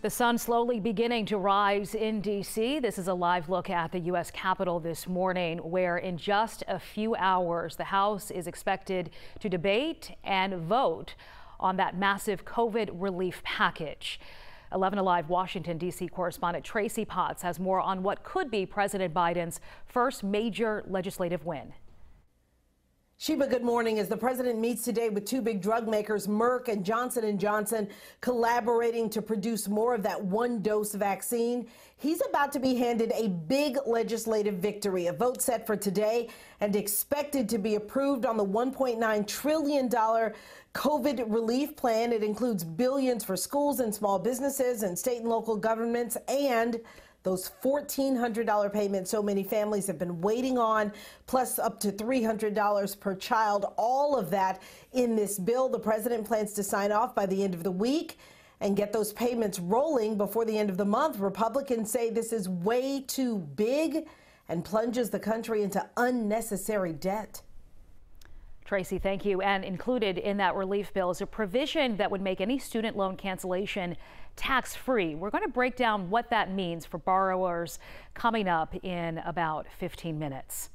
The sun slowly beginning to rise in D.C. This is a live look at the U.S. Capitol this morning, where in just a few hours, the House is expected to debate and vote on that massive COVID relief package. 11 Alive Washington, D.C. correspondent Tracy Potts has more on what could be President Biden's first major legislative win. Sheba, good morning. As the president meets today with two big drug makers, Merck and Johnson & Johnson, collaborating to produce more of that one-dose vaccine, he's about to be handed a big legislative victory, a vote set for today and expected to be approved on the $1.9 trillion COVID relief plan. It includes billions for schools and small businesses and state and local governments and those $1,400 payments so many families have been waiting on, plus up to $300 per child. All of that in this bill. The president plans to sign off by the end of the week and get those payments rolling before the end of the month. Republicans say this is way too big and plunges the country into unnecessary debt. Tracy, thank you. And included in that relief bill is a provision that would make any student loan cancellation tax free. We're going to break down what that means for borrowers coming up in about 15 minutes.